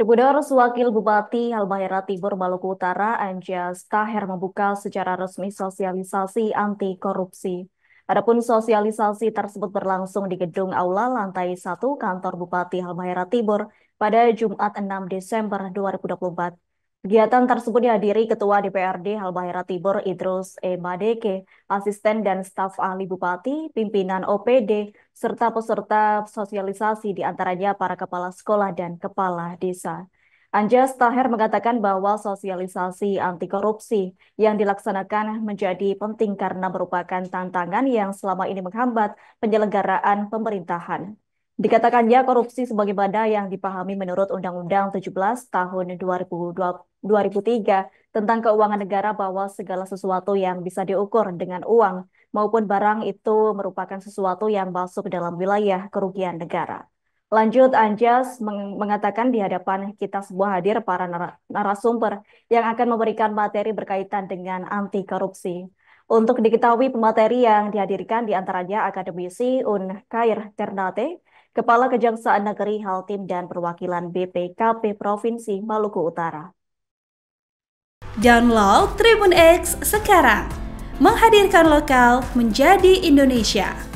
Tribunal Wakil Bupati Halmahera Timur Maluku Utara Anjas Taher membuka secara resmi sosialisasi anti korupsi. Adapun sosialisasi tersebut berlangsung di gedung Aula lantai 1 Kantor Bupati Halmahera Timur pada Jumat 6 Desember 2024. Kegiatan tersebut dihadiri Ketua DPRD Halbaera Tibur Idrus E. Madeke, asisten dan staf ahli bupati, pimpinan OPD, serta peserta sosialisasi diantaranya para kepala sekolah dan kepala desa. Anjas Taher mengatakan bahwa sosialisasi anti korupsi yang dilaksanakan menjadi penting karena merupakan tantangan yang selama ini menghambat penyelenggaraan pemerintahan. Dikatakannya korupsi sebagai badai yang dipahami menurut Undang-Undang 17 tahun ribu 2003 tentang keuangan negara bahwa segala sesuatu yang bisa diukur dengan uang maupun barang itu merupakan sesuatu yang masuk dalam wilayah kerugian negara. Lanjut, Anjas mengatakan di hadapan kita semua hadir para narasumber yang akan memberikan materi berkaitan dengan anti korupsi. Untuk diketahui pemateri yang dihadirkan diantaranya akademisi Unkair Ternate, Kepala Kejaksaan Negeri Haltim dan Perwakilan BPKP Provinsi Maluku Utara. Download Tribun X sekarang, menghadirkan lokal menjadi Indonesia.